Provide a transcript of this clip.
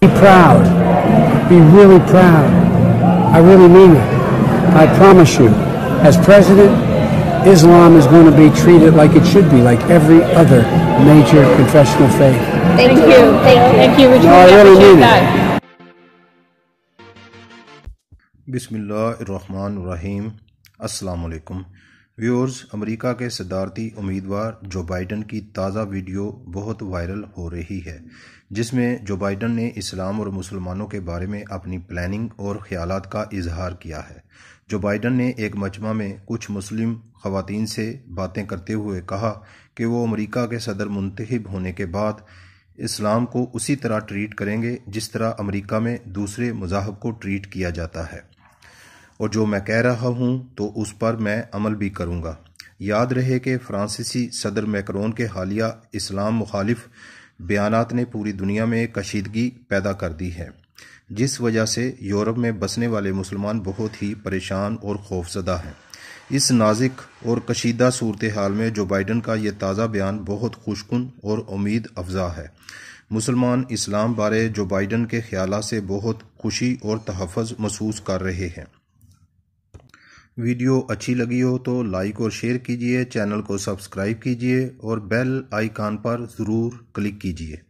Be proud. Be really proud. I really mean it. I promise you, as president, Islam is going to be treated like it should be, like every other major confessional faith. Thank, Thank you. you. Thank you. Thank you. No, I really mean that. it. Bismillah ar-Rahman ar-Rahim. Assalamu alaikum. Viewers America के सदारती उम्मीदवार जो Biden की ताज़ा video बहुत viral हो रही है जिसमें जो बाइडन ने इस्लाम और मुसलमानों के बारे में अपनी प्लानिंग और ख्याल का इजहार किया है जो बाइडन ने एक मजमा में कुछ मुस्लिम खवतान से बातें करते हुए कहा कि वो अमरीका के सदर मुंतब होने के बाद इस्लाम को उसी तरह ट्रीट करेंगे जिस तरह अमरीका में दूसरे मजाहब को ट्रीट किया जाता है और जो मैं कह रहा हूँ तो उस पर मैं अमल भी करूँगा याद रहे कि फ्रांसीसी सदर मैक्रोन के हालिया इस्लाम मुखालिफ बयान ने पूरी दुनिया में कशीदगी पैदा कर दी है जिस वजह से यूरोप में बसने वाले मुसलमान बहुत ही परेशान और खौफजदा हैं इस नाजिक और कशीदा सूरत हाल में जो बाइडन का यह ताज़ा बयान बहुत खुशकुन और उम्मीद अफजा है मुसलमान इस्लाम बारे जो बाइडन के ख्याल से बहुत खुशी और तहफ़ महसूस कर रहे हैं वीडियो अच्छी लगी हो तो लाइक और शेयर कीजिए चैनल को सब्सक्राइब कीजिए और बेल आइकान पर ज़रूर क्लिक कीजिए